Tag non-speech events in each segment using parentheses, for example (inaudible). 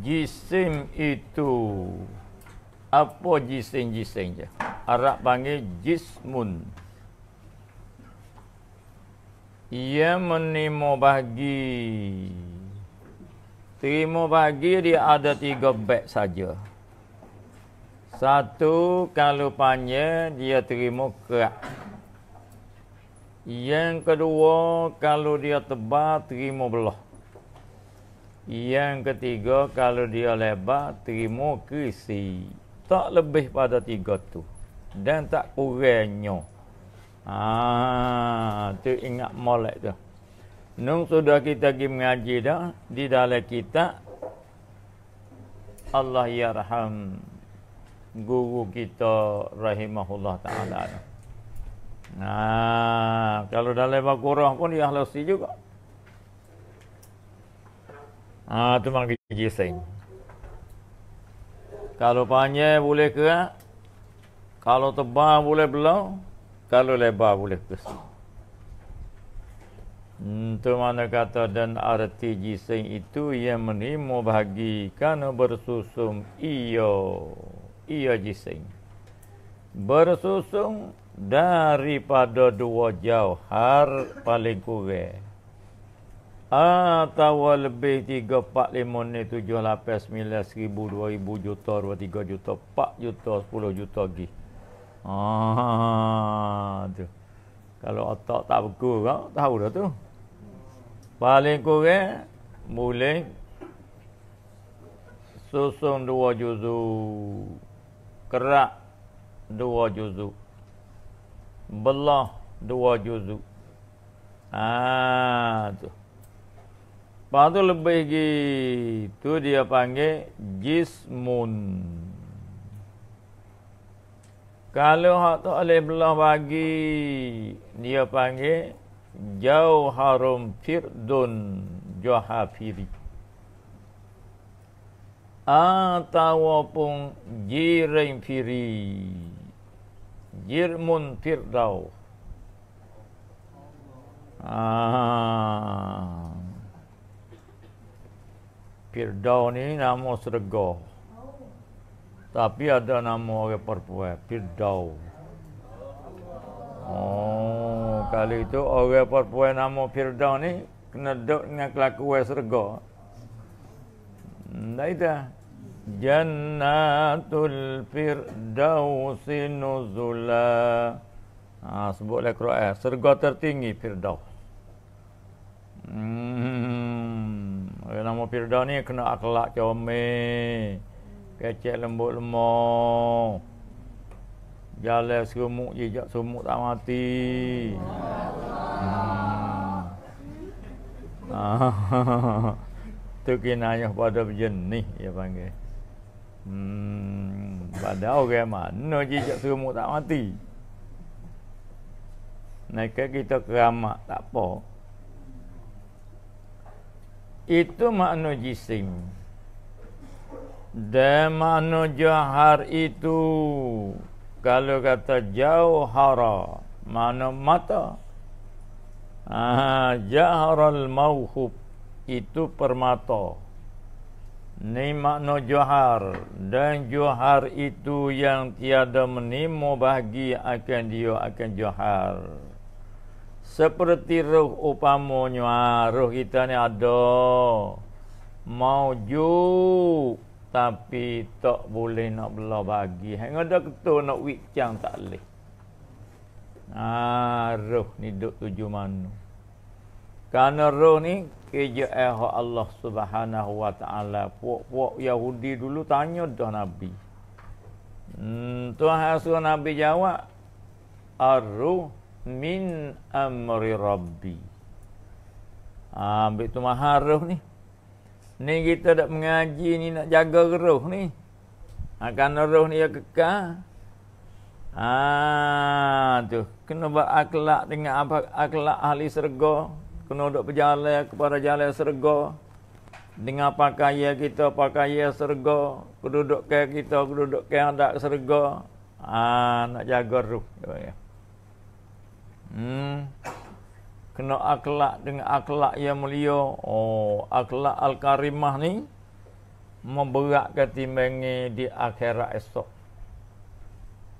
jisim itu apa jisim-jisim je Arab panggil jismun ia menerima bagi terima bagi dia ada tiga beg saja satu kalau panjang dia terima kerak yang kedua kalau dia tebal terima belah yang ketiga kalau dia lebar terima krisi. Tak lebih pada tiga tu. Dan tak kurangnya. Ah, tu ingat molek tu. Nung sudah kita pergi mengaji dah di dalam kita Allah ya yarham guru kita rahimahullah taala. Nah, ha, kalau dalam al pun dia halusi juga. Ha, tu memang kerja saya. Kalau panjang boleh ke? Eh? Kalau tebal boleh belau? Kalau lebar boleh ke? Itu hmm, mana kata dan arti jisai itu yang menerima bahagi kerana bersusung iyo iyo jisai bersusung daripada dua jauh har paling kuat atau lebih 3, 4, 5, 6, 7, 8, 9, 1000, 2000 juta, 2, 3 juta, 4 juta, 10 juta lagi. Ah, tu. Kalau otak tak beku ha, tahu dah tu. Paling kurang, boleh susun dua juzu. Kerak dua juzu. Belah dua juzu. Ah, tu. Lepas tu lebih gitu dia panggil Jismun Kalau hak tu oleh Allah bagi Dia panggil Jauharum Firdun Johafiri Atawapun Jirin Firi Jirmun Firdaw Ah. Firdaun ni nama serga. Oh. Tapi ada nama orang perempuan, Firdaun. Oh, kali itu orang perempuan nama Firdaun ni kena dok dengan kelakuan serga. Nah hmm, itu. Jannatul Firdausi Nuzula. Ha, sebut oleh Quran. Serga tertinggi Firdaus. Hmm. Ya nama Firda ni kena akhlak comel. Kecek lembut lemo. Jalan sumuk je jak sumuk tak mati. Hmm. Ah. (laughs) Tu kena nyah pada jenis ya panggil. Hmm, pada orang mana je jak sumuk tak mati. Naik kita keramat tak apa itu makna jisim dan makna jahar itu kalau kata jauhara makna mata ah jaharal mauhub itu permata ni makna johar dan johar itu yang tiada menimu bagi akan dia akan johar seperti ruh upamonya roh kita ni ada mauju tapi tak boleh nak belah bagi hang ada ketu nak wicang tak leh ah roh ni duk tuju mano karena ruh ni kerja Allah Subhanahu wa taala puak-puak Yahudi dulu tanya dah nabi hmm, tuan hasil nabi jawab ar-ruh min amri rabbi. Ha, ambil tu mahar roh ni. Ni kita nak mengaji ni nak jaga roh ni. Ha, kerana roh ni yang kekal. Ha, tu. Kena buat akhlak dengan apa akhlak ahli serga. Kena duduk berjalan kepada jalan serga. Dengan pakaian kita, pakaian serga. Kedudukan kita, kedudukan adat serga. Ah nak jaga roh. Ya. Okay. Hmm. Kena akhlak dengan akhlak yang mulia. Oh, akhlak al-karimah ni memberatkan timbangi di akhirat esok.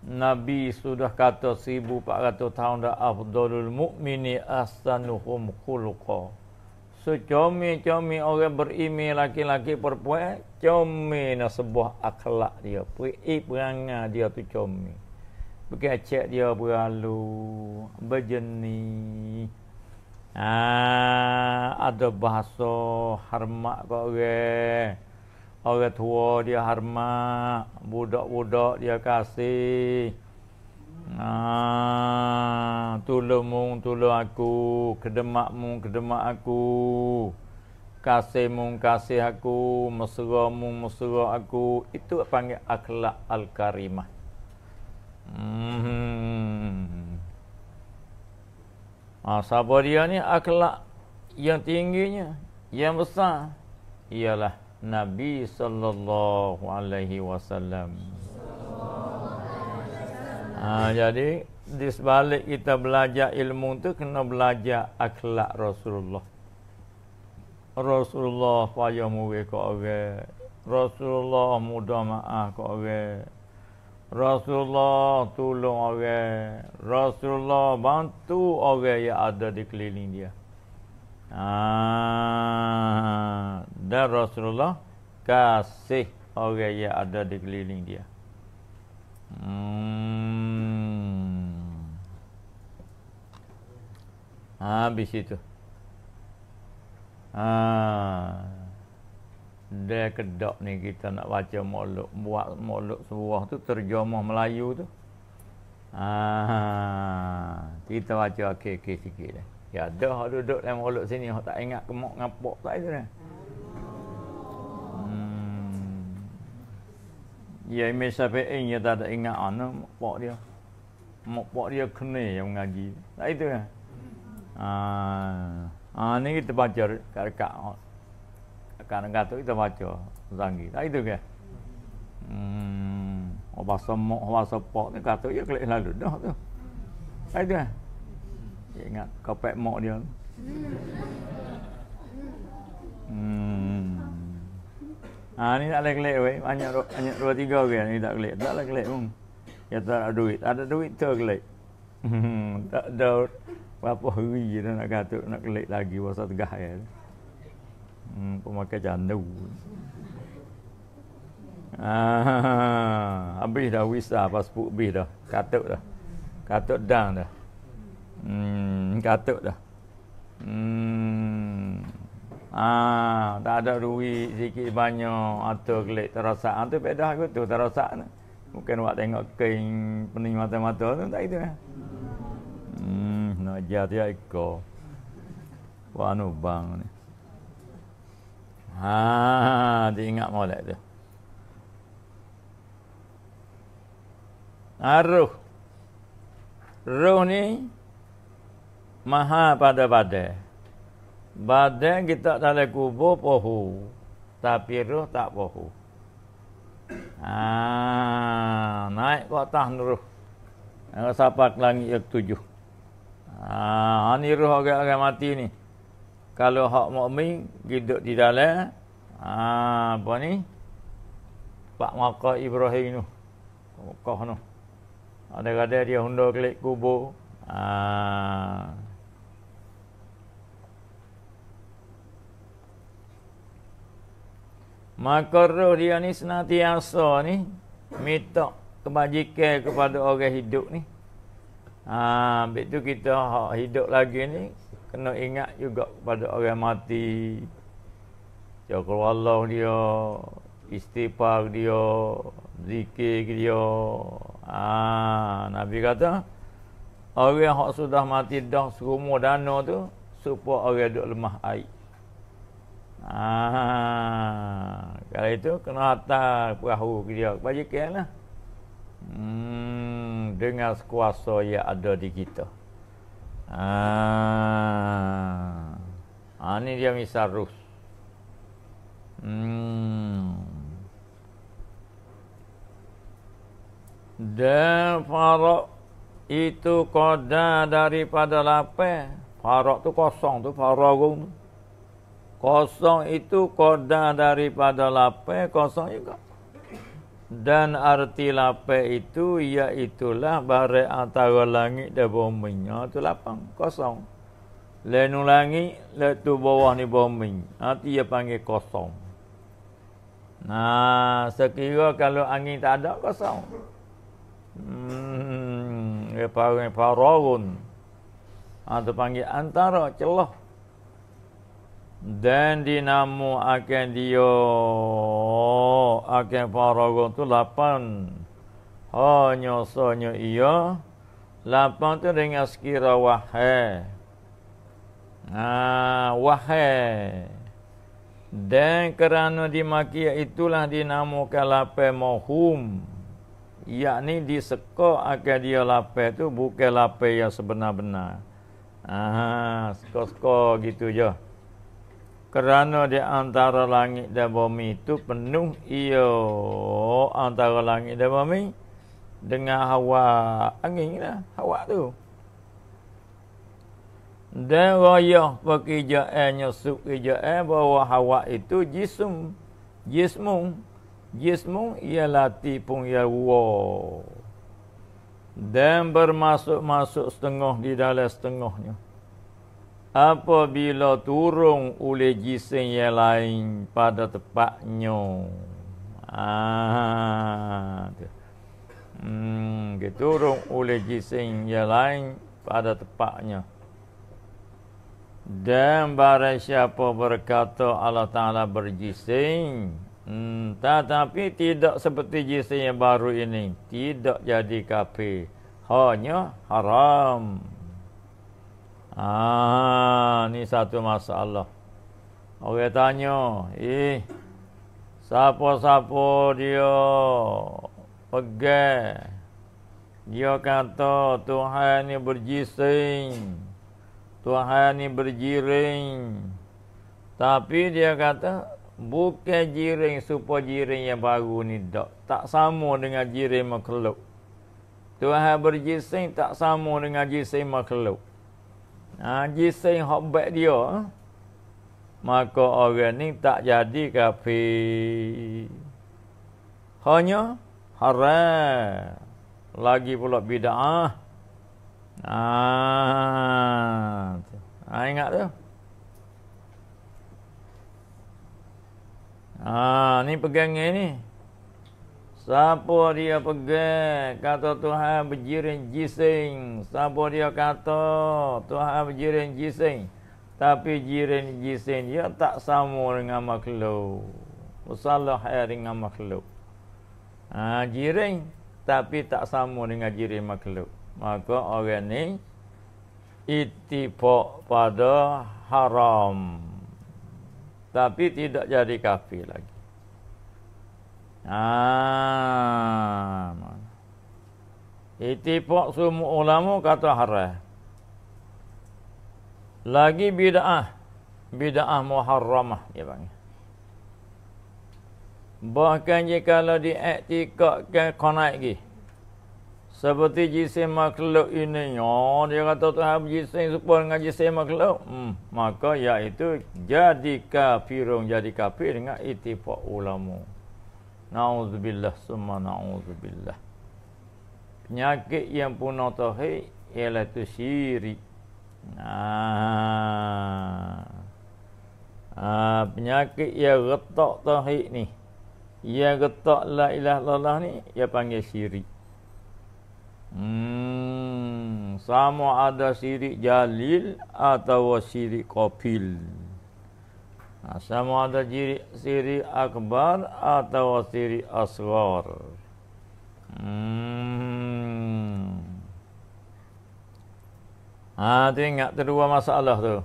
Nabi sudah kata 1400 tahun dah afdalul mukmini ahsanuhum khuluqa. So comi-comi orang berimi laki-laki perempuan, comi na lah sebuah akhlak dia. Perangai dia tu comi. Bekacak dia berlalu berjeni. Ah, ha, ada bahasa hormat kau orang. Orang tua dia hormat, budak-budak dia kasih. Ah, ha, tulu mung tulu aku, kedemak mung kedemak aku. kasih mung kasih aku, mung mesra aku. Itu panggil akhlak al-karimah. Hmm. Ha, ah, sabar dia ni akhlak yang tingginya, yang besar ialah Nabi sallallahu alaihi wasallam. Ha, jadi di sebalik kita belajar ilmu tu kena belajar akhlak Rasulullah. Rasulullah payah mu ke orang. Rasulullah mudah maaf ke orang. Rasulullah tolong orang. Rasulullah bantu orang yang ada di keliling dia. Ha. Dan Rasulullah kasih orang yang ada di keliling dia. Hmm. Habis itu. Ah. Dia kedok ni kita nak baca moluk Buat moluk sebuah tu terjemah Melayu tu Ah, Kita baca okey-okey sikit dah. Ya dah duduk dalam moluk sini Aku tak ingat kemok ngapok tak itu dah hmm. Ya Imej Syafi'in ya tak ada ingat Ano mokpok dia Mokpok dia kena yang mengaji Tak itu dah Ah, ah ni kita baca dekat-dekat tekan ngatu itu macam zangi tak itu ke hmm apa semo apa sepo ni kata ya kelak lalu dah tu tak itu kan dia ingat kopek mok dia hmm ah ha, ni tak leh kelak wei banyak banyak dua tiga ke ni tak kelak tak leh kelak pun ya tak ada duit ada duit tu kelak hmm tak ada berapa hari dia nak kata nak kelak lagi pasal tegah ya. Hmm, pemakai candu. Ah, habis dah visa pasport bih dah. Katuk dah. Katuk dah dah. Hmm, katuk dah. Hmm. Ah, tak ada duit sikit banyak atau kelik terasa antu ah, pedah aku tu terasa. Bukan buat tengok keing pening mata-mata tu tak itu eh. Hmm, nak jadi ikut. Wanu bang ni. Ha, dia ingat molek tu. Aruh. Ha, ruh ni maha pada badai. Badai kita dalam kubur pohu. Tapi ruh tak pohu. Ha, naik ke atas ruh. Sapa ke langit yang tujuh. Ha, ini ruh agak orang mati ni kalau hak mukmin hidup di dalam ha, apa ni pak maka Ibrahim tu Mekah tu ada kadang dia hundo kelik kubur ha. maka roh dia ni senantiasa ni minta kebajikan kepada orang hidup ni Ah, ha, betul kita hidup lagi ni kena ingat juga pada orang mati syukur ya, Allah dia istighfar dia zikir dia ah nabi kata orang yang sudah mati dah serumur dana tu supaya orang duk lemah air ah ha, kalau itu kena hantar perahu ke dia kebajikanlah hmm dengan kuasa yang ada di kita Ah. Ah ni dia misal ruh. Hmm. Dan farok itu koda daripada lapar. Farok tu kosong tu farogung. Kosong itu koda daripada lapar, kosong juga. Ya? dan arti lapai itu iaitulah bare atau langit dan bumi ha tu lapang kosong lain langit le tu bawah ni bumi arti ha, tu dia panggil kosong nah ha, sekira kalau angin tak ada kosong hmm dia panggil parorun atau ha, panggil antara celah dan dinamu akan dia akan farago tu lapan hanya oh, sonyo iya lapan tu dengan sekira wahai ah wahai dan kerana dimaki itulah dinamukan lapan mahum yakni diseka akan dia lapan tu bukan lapan yang sebenar-benar ah sekok-sekok gitu je kerana di antara langit dan bumi itu penuh ia antara langit dan bumi dengan hawa angin lah, hawa tu. Dan raya pekerjaannya sub kerjaan bahawa hawa itu jism. Jismu. Jismu ia ialah ia ya Dan bermasuk-masuk setengah di dalam setengahnya apabila turun oleh jisim yang lain pada tempatnya. Ah. Hmm, turun oleh jisim yang lain pada tempatnya. Dan barang siapa berkata Allah Ta'ala berjising hmm, Tetapi tidak seperti jising yang baru ini Tidak jadi kafir Hanya haram Ah, ni satu masalah. Okay tanya, "Eh, siapa-siapa dia pegang?" Dia kata, "Tuhan ni berjising. Tuhan ni berjiring." Tapi dia kata, bukan jiring supaya jiring yang baru ni dok. Tak sama dengan jiring makhluk. Tuhan berjising tak sama dengan jiring makhluk ha, jisih hak baik dia eh? maka orang ni tak jadi kafir hanya haram lagi pula bid'ah ah ha, ingat tu ah ha, ni pegang ni Siapa dia pergi? Kata Tuhan berjiring jising. Siapa dia kata Tuhan berjiring jising? Tapi jiring jising dia tak sama dengan makhluk. Salah eh, dengan makhluk. Ha, jiring tapi tak sama dengan jiring makhluk. Maka orang ni itipok pada haram. Tapi tidak jadi kafir lagi. Ha. Ah, itipak semua ulamu kata haram. Lagi bid'ah. Bid'ah muharramah dia panggil. Bahkan jika diaktikakan konek lagi. Seperti jisim makhluk ini. Oh, dia kata Tuhan jisim sepul dengan jisim makhluk. Hmm, maka iaitu jadi kafirung. Jadi kafir dengan itipak ulama. Na'udzubillah summa na'udzubillah Penyakit yang punah tauhid Ialah itu syirik Ah, ha, Penyakit yang retak tauhid ni Yang retak la ilah lalah ni ia panggil syirik Hmm, sama ada syirik jalil atau syirik kafil. Sama ada siri akbar atau siri asgar. Hmm. Ha, tu ingat tu masalah tu.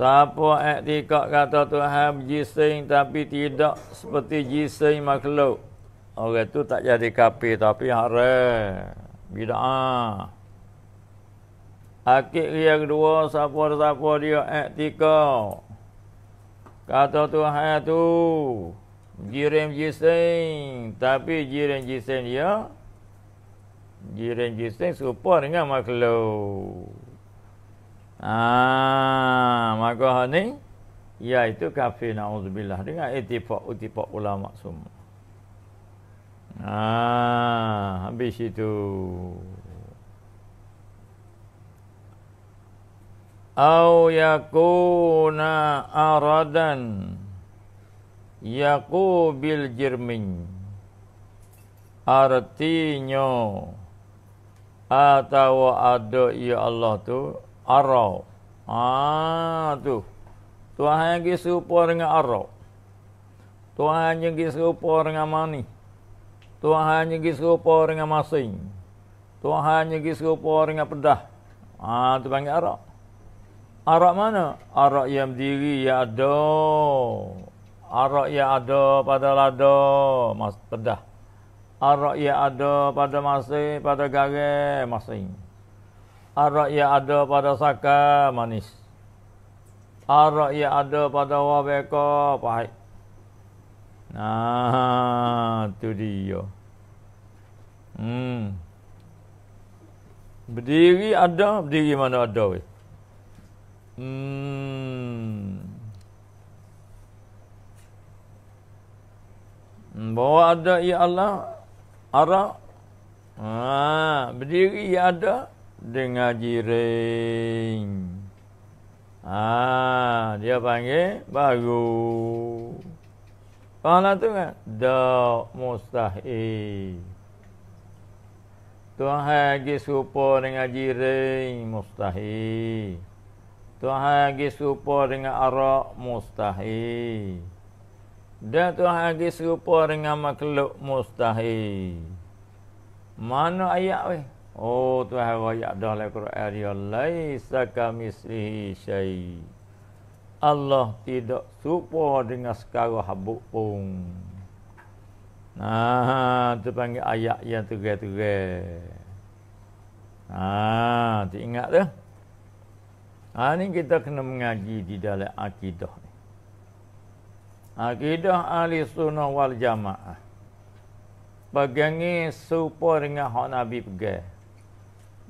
Siapa etikat kata tu Tuhan jising tapi tidak seperti jising makhluk. Orang tu tak jadi kapi tapi haram. Bida'ah. Akik yang dua siapa-siapa dia etikat. Kata Tuhan tu jiren jiseng tapi jiren jiseng dia jiren jiseng serupa dengan makhluk. Ah, maka ni iaitu kafir naudzubillah dengan itifak utifak ulama semua. Ah, habis itu. Au yakuna aradan Yaku bil jirmin Artinya Atawa ada ya Allah tu Arau Ah ha, tu Tuhan yang serupa dengan arau Tuhan yang serupa dengan mani Tuhan yang serupa dengan masing Tuhan yang serupa dengan pedah Ah tu panggil arau Arak mana? Arak yang berdiri yang ada. Arak yang ada pada lada. Mas, pedah. Arak yang ada pada masing, pada garam masing. Arak yang ada pada saka manis. Arak yang ada pada wabeka pahit. Nah, tu dia. Hmm. Berdiri ada, berdiri mana ada weh. Hmm. hmm Bahawa ada ya Allah Arab. Ha, ah, berdiri ya ada dengan jirin. Ha, ah, dia panggil baru. Pahala tu kan? Dak mustahil. Tuhan lagi serupa dengan jirin mustahil. Tuhan lagi serupa dengan arak mustahil. Dan Tuhan lagi serupa dengan makhluk mustahil. Mana ayat weh? Oh Tuhan ayat dah lah Quran dia. Laisa kamislihi syai. Allah tidak serupa dengan sekara habuk pun. Nah, tu panggil ayat yang tegar-tegar. Ah, tu ingat tu. Ha, ini kita kena mengaji di dalam akidah ni. Akidah ahli sunnah wal jamaah. Pegangi supa dengan hak Nabi pegang.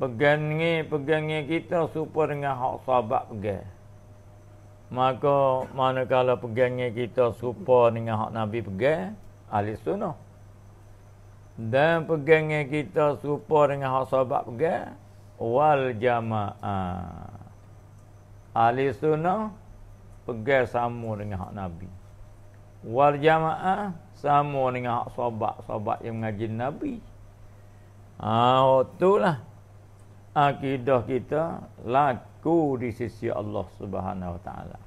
Pegangi, pegangi kita supa dengan hak sahabat pegang. Maka kalau pegangi kita supa dengan hak Nabi pegang, ahli sunnah. Dan pegangi kita supa dengan hak sahabat pegang, wal jamaah. Ahli sunnah pegang sama dengan hak Nabi. Wal jamaah sama dengan hak sobat-sobat yang mengaji Nabi. Ha, itulah akidah kita laku di sisi Allah Subhanahu Wa Taala.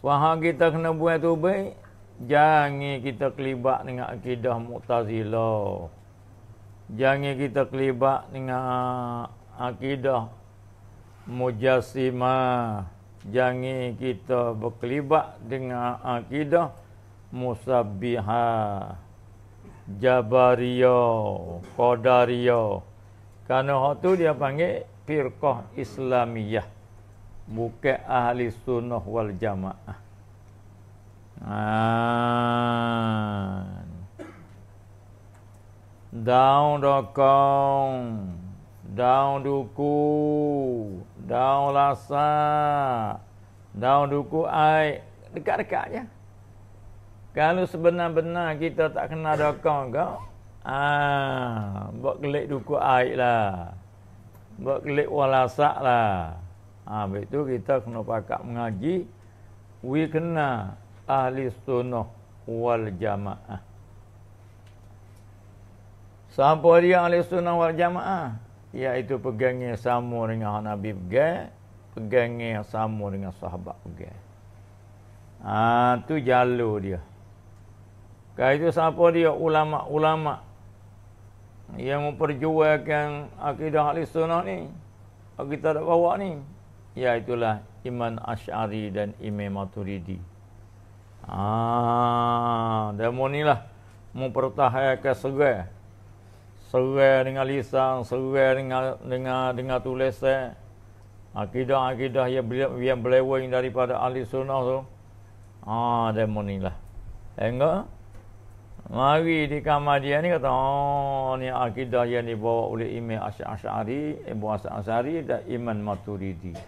Wahai kita kena buat tu baik, jangan kita kelibat dengan akidah Mu'tazilah. Jangan kita kelibat dengan akidah mujassimah jangan kita berkelibat dengan akidah musabbiha jabariyo qadariyo karena hak tu dia panggil firqah Islamiah. bukan ahli sunnah wal jamaah Ah. daun dokong, daun duku daun rasa, daun duku air, dekat-dekat je. Kalau sebenar-benar kita tak kena dokong kau, ah, buat kelik duku air lah. Buat kelik walasak lah. Ah, habis tu kita kena pakat mengaji. We kena ahli sunnah wal jamaah. Siapa dia ahli sunnah wal jamaah? iaitu pegang yang sama dengan Nabi pegang, pegang yang sama dengan sahabat pegang. Ha, tu jalur dia. Kalau itu siapa dia ulama-ulama yang memperjuangkan akidah ahli sunnah ni, kita tak bawa ni, iaitulah iman Ash'ari dan Imam Maturidi. Ah, ha, demonilah demo ni lah mempertahankan segala serai dengan lisan, serai dengan dengan dengan tulisan. Akidah-akidah yang beliau yang yang daripada ahli sunnah tu. Ah, ha, demo ni lah. Enggak? Mari di kamar dia ni kata, oh, ni akidah yang dibawa oleh Imam Asy'ari, Ibu Asy'ari dan Imam Maturidi.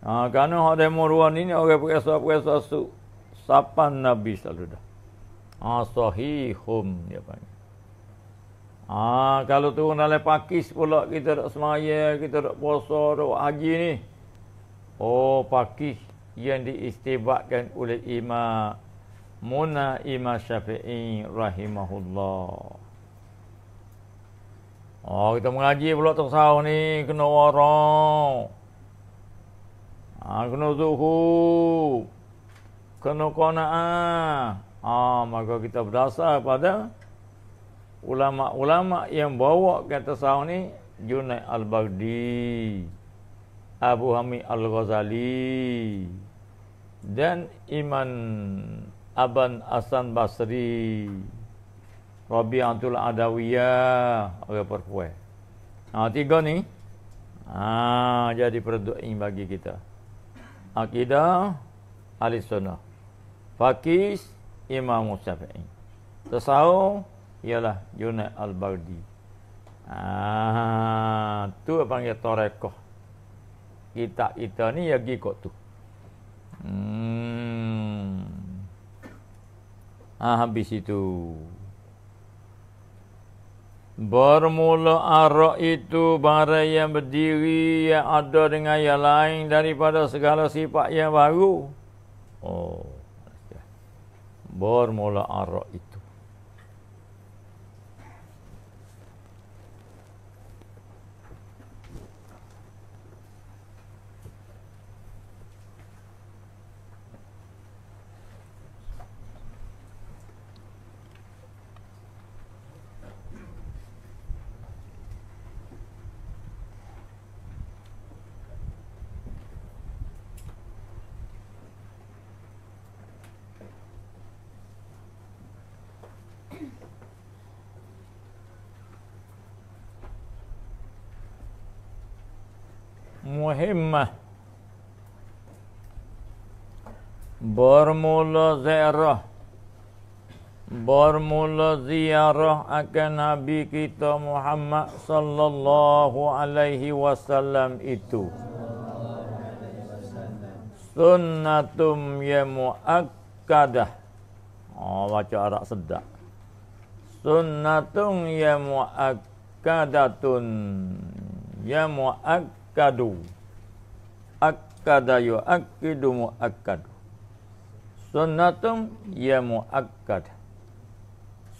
Ah, kerana hak demo ruan ini orang perkasa-perkasa tu. Sapan Nabi selalu dah. Ah, sahihum dia panggil. Ha, kalau turun dalam pakis pula kita tak semaya, kita tak puasa, tak haji ni. Oh, pakis yang diistibatkan oleh imam. Muna imam syafi'i rahimahullah. Oh, kita mengaji pula tak sahur ni. Kena warang. Ha, kena zuhur. Kena kona'ah. Ha, maka kita berdasar pada ulama-ulama yang bawa kata saw ni Junai Al-Baghdadi Abu Hamid Al-Ghazali dan Iman Aban Asan Basri Rabi'atul Adawiyah orang perempuan. Ha, tiga ni ha, jadi perdoa bagi kita. Akidah Ahli Sunnah. Fakis Imam Syafi'i. Tasawuf ialah Junaid al Bardi. Ah, tu apa panggil tarekah. Kita kita ni ya gigi kok tu. Hmm. Ah, habis itu. Bermula arah itu barang yang berdiri yang ada dengan yang lain daripada segala sifat yang baru. Oh. Bermula arah itu. muhimmah bermula ziarah bermula ziarah akan nabi kita Muhammad sallallahu alaihi wasallam itu sunnatum ya muakkadah oh baca arak sedap sunnatum ya muakkadatun ya muakkadah akadu akadayu akidu mu akadu sunnatum ya mu akad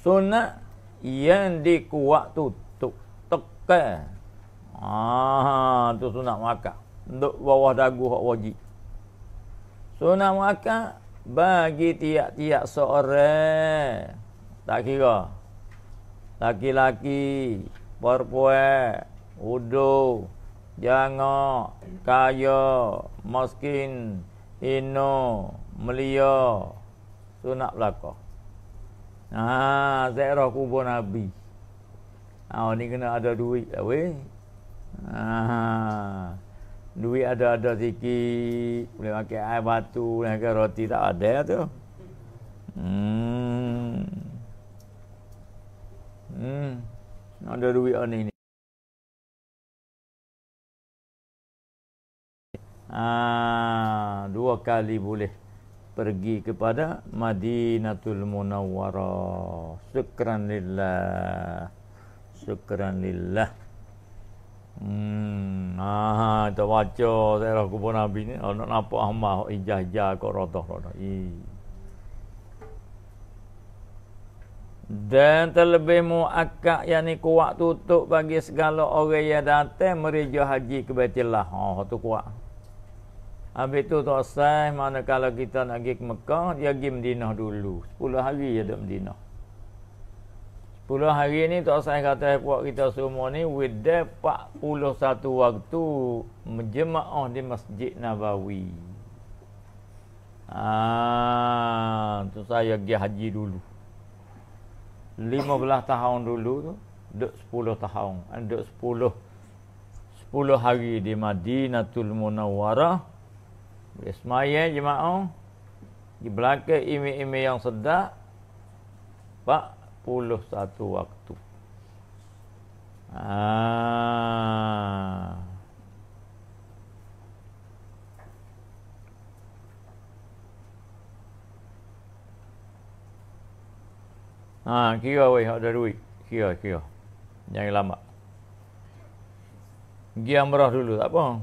sunnah yang dikuat tu tuk ah tu sunnah maka, untuk bawah dagu hak wajib sunnah maka bagi tiap-tiap seorang tak kira laki-laki perempuan udo jango, kayo, moskin, ino, melio, tu nak berlaku. Ha, zairah kubur Nabi. Ha, ni kena ada duit lah weh. Ha, duit ada-ada sikit. Boleh pakai air batu, boleh pakai roti tak ada lah tu. Hmm. Hmm. Ada duit ni ni. ha, dua kali boleh pergi kepada Madinatul Munawwarah. Syukran lillah. Syukran lillah. Hmm, ah, kita baca daerah kubur Nabi ni. Oh, nak nampak hamba ijah-ijah kau rodoh Dan terlebih mu'akak yang ni kuat tutup bagi segala orang yang datang merejah haji ke Betillah. Oh, tu kuat. Habis tu tu asai mana kalau kita nak pergi ke Mekah dia pergi Madinah dulu. 10 hari dia duduk Madinah. 10 hari ni tu asai kata puak kita semua ni with the 41 waktu menjemaah di Masjid Nabawi. Ah, tu saya pergi haji dulu. 15 tahun dulu tu duduk 10 tahun, duduk 10 10 hari di Madinatul Munawwarah boleh semayang jemaah. Di belakang imi-imi yang sedap. satu waktu. Ah. Ha. Ha, kira weh ada duit. Kira kira. Jangan lama giamrah dulu tak apa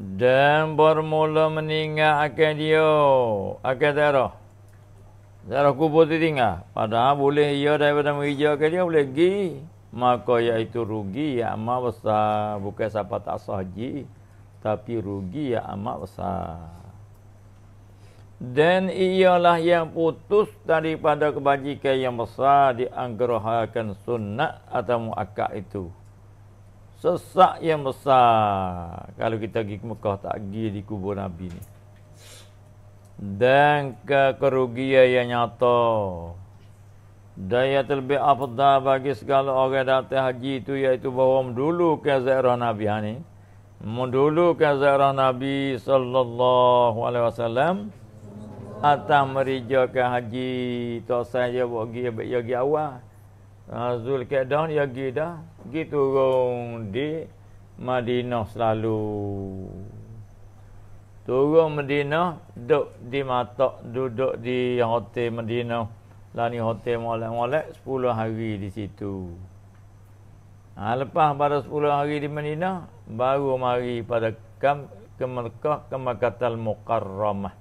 dan bermula meninggalkan dia akan darah darah kubur ditinggal padahal boleh ia daripada menghijaukan dia boleh pergi maka iaitu rugi ya amat besar bukan siapa tak sahaja tapi rugi ya amat besar dan ialah yang putus daripada kebajikan yang besar dianggerahkan sunnah atau muakak itu sesak yang besar kalau kita pergi ke Mekah tak pergi di kubur Nabi ni dan ke kerugian yang nyata daya terlebih apa bagi segala orang datang haji itu iaitu bahawa dulu ke zairah Nabi ini mendulu ke zairah Nabi sallallahu alaihi wasallam atas merijakan haji tak saja bagi bagi awal Ah, Zul Kedah ni ya pergi dah. Pergi turun di Madinah selalu. Turun Madinah, duduk di Matak, duduk di hotel Madinah. Lani hotel molek-molek, sepuluh hari di situ. Ha, lepas pada sepuluh hari di Madinah, baru mari pada kam, ke Merkah, ke Makatal Muqarramah.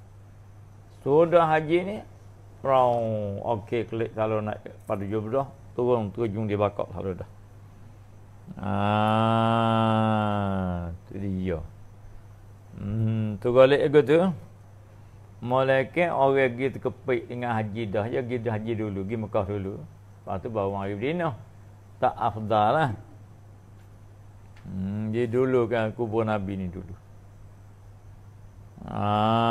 Sudah haji ni, Rau, okey klik kalau nak pada jubdah, turun tu jung dia bakar sabda dah. Ah, tu dia. Hmm, tu galak ego tu. Malaikat orang pergi terkepik dengan haji dah je, pergi haji dulu, pergi Mekah dulu. Lepas tu baru mari Madinah. Tak afdal lah. Hmm, dia dulu kan kubur Nabi ni dulu. Ah,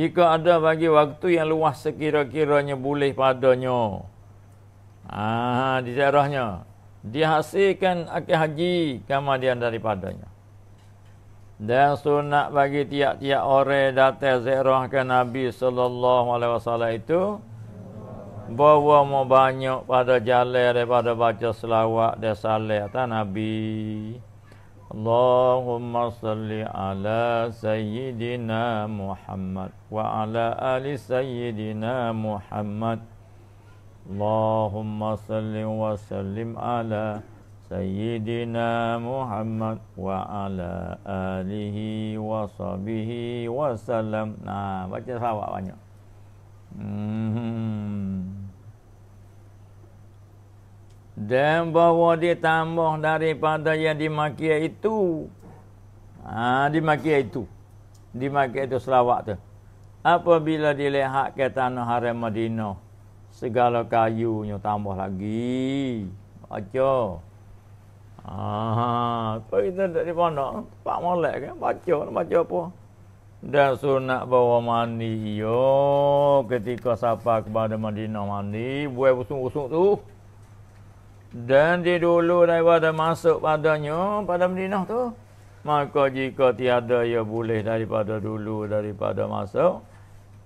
Jika ada bagi waktu yang luas sekira-kiranya boleh padanya. Ah, di daerahnya dihasilkan akil haji kemudian daripadanya. Dan sunat bagi tiap-tiap orang datang ziarah ke Nabi sallallahu alaihi wasallam itu bawa mau banyak pada jalan daripada baca selawat dan salat atas Nabi. Allahumma salli ala sayyidina Muhammad. وعلى آل سيدنا محمد اللهم صل وسلم على سيدنا محمد وعلى آله وصحبه وسلم nah baca selawat banyak hmm. dan bahawa dia tambah daripada yang dimakia itu ah ha, dimakia itu dimakia itu selawat tu Apabila dilihat ke tanah haram Madinah, segala kayunya tambah lagi. Baca. Ah, apa kita tak di pondok? Pak molek kan? Baca, baca apa? Dan sunat bawa mandi. Yo, ketika sapa kepada Madinah mandi, buah busuk-busuk tu. Dan di dulu daripada masuk padanya pada Madinah tu. Maka jika tiada ia ya boleh daripada dulu daripada masuk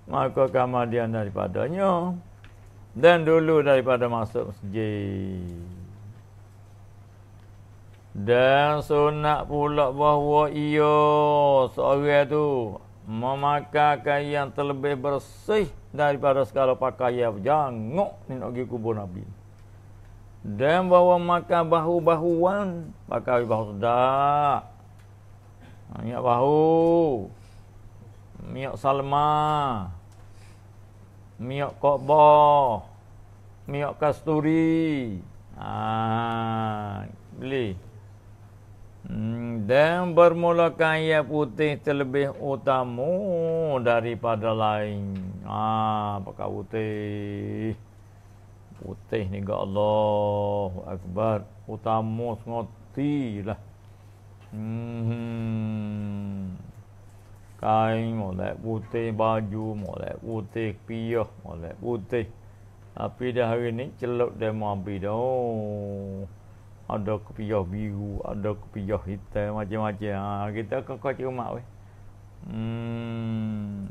maka kemudian daripadanya dan dulu daripada masuk masjid dan sunat pula bahawa ia seorang tu memakai kain yang terlebih bersih daripada segala pakaian jangok ni nak pergi kubur Nabi dan bawa makan bahu-bahuan pakai bahu sedak banyak -bahu Miok Salma Miok Kobo Miok Kasturi ah, Beli hmm, dan bermula kaya putih terlebih utamu daripada lain. Ah, ha, pakai putih. Putih ni gak Allah Akbar. Utamu lah. Hmm. hmm kain molek putih baju molek putih piyah molek putih tapi dah hari ni celup dia mau habis dah ada kepiah biru ada kepiah hitam macam-macam ha, kita akan kau cium mak weh hmm.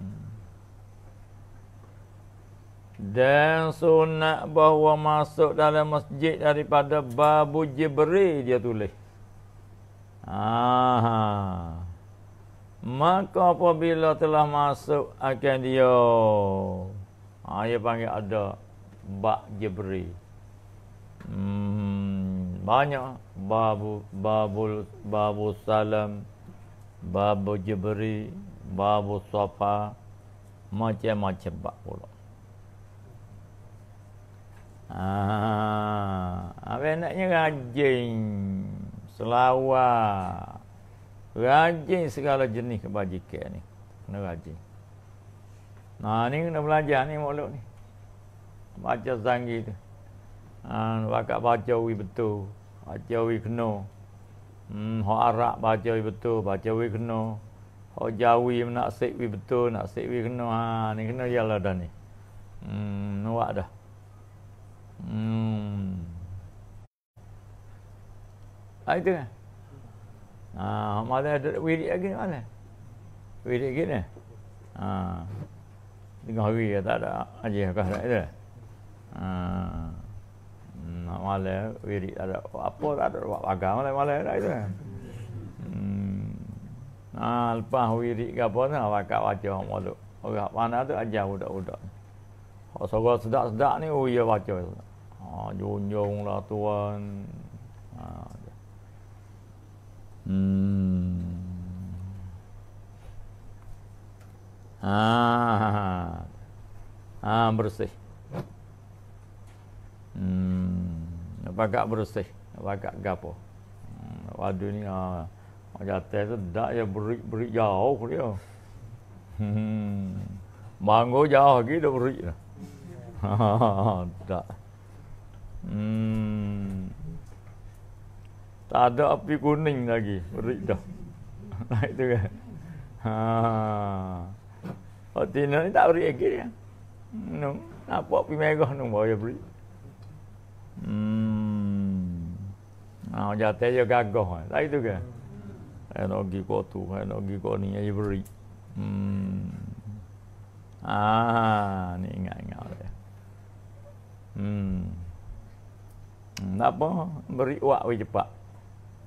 dan sunat bahawa masuk dalam masjid daripada babu jibril dia tulis ah Maka apabila telah masuk akan dia. Ha, dia panggil ada bak jibri. Hmm, banyak babu babul babu salam babu jibri babu safa macam-macam bak pula. Ah, ha, apa nak nyerajin selawat. Rajin segala jenis kebajikan ni. Kena rajin. Nah ni kena belajar ni makhluk ni. Baca sanggih tu. Ha, bakat baca wui betul. Baca wui kena. Hmm, hok arak baca wui betul. Baca wui kena. Hok jawi nak sik wui betul. Nak sik wui kena. Ha, ni kena jalan dah ni. Hmm, nuak dah. Hmm. Ha, itu kan? Ah, hak marah duduk wirik lagi ni mana? Wirik lagi ni? Ha. Tengah hari ya, tak ada haji yang kata itu. Ah, Nak malah wirik ada apa tak ada buat pagar malah-malah tak itu. Hmm. Ha, lepas wirik ke apa tu, pakat baca orang malu. Orang mana tu ajar budak-budak. Kalau seorang sedak-sedak ni, oh ya baca. Ha, junjung lah tuan. Ha, Hmm. Ah. (laughs) Ah bersih. Hmm. Bagak bersih, bagak gapo. Hmm. Waduh ni ah. Macam teh sedap ya berik-berik jauh dia. Hmm. Mango jauh lagi dah berik dah. (laughs) Ha, tak. Hmm. Tak ada api kuning lagi. Berik dah. (laughs) Naik tu kan. Ha. Pak oh, Tina ni tak berik lagi dia. No. Apa api merah ni bahaya berik. Hmm. Ha, nah, jatuh je gagah. Tak itu kan. Saya nak pergi kau tu. Saya nak pergi kau ni. Saya berik. Hmm. Ah, ni ingat-ingat dia. Hmm. Tak hmm, apa. Beri uak cepat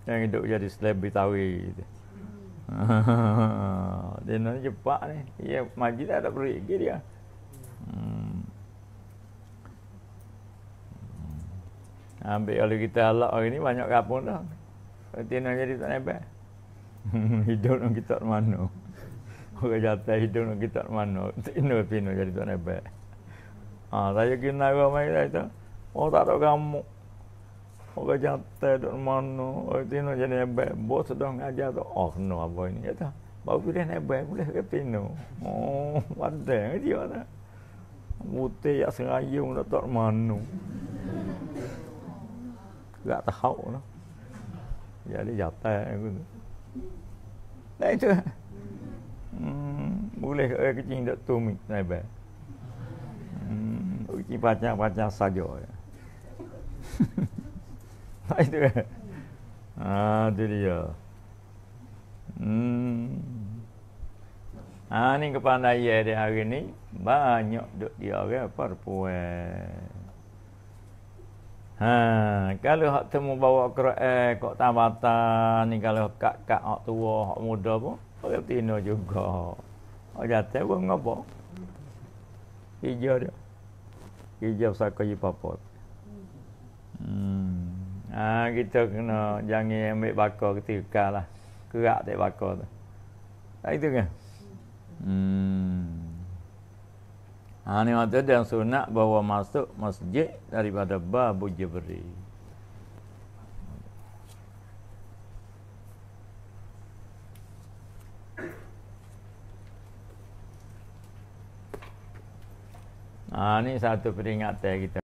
yang hidup jadi selebritawi gitu. Hmm. (laughs) dia nak cepat ni. Ya, majlis tak ada beri ke dia. Hmm. Ambil kalau kita alak hari ni banyak kapung dah. Dia nak jadi tak nebel. (laughs) hidup nak kita ke mana? Orang jatuh hidup nak kita ke mana? Tidak pindah jadi tak nebel. Ha, ah, saya kena ke rumah kita. Oh, tak tahu kamu. ඔබ ජත්තයට මන්න තින ජන බෑ බෝසටන් අජාත ඔහන අබයින ඇත බවිරන බැගුල එක පෙන්න්නවා වර්දැතිවද මුත්තේ යස අය වුණ තොර මන්නු ගත හවන යළි ජත්තා ඇකු නැත ගුලක චීද තුමි නැබෑ උචි පච්චා පච්චා සජෝය lah (laughs) itu kan. Ha, itu dia. Hmm. Ha, ni kepandai ya hari ini Banyak duk dia orang ya, kan, perempuan. Ha, kalau hak temu bawa Quran kok tamatan? ni kalau kakak hak tua hak muda pun orang tino juga. Hak jatuh pun ngapa? Hijau dia. Hijau sakai papot. Hmm ha, kita kena jangan ambil bakar ketika lah gerak tak bakar tu tak ha, itu kan hmm. ha, ni waktu dia sunat bawa masuk masjid daripada babu jibri Ha, ini satu peringatan kita.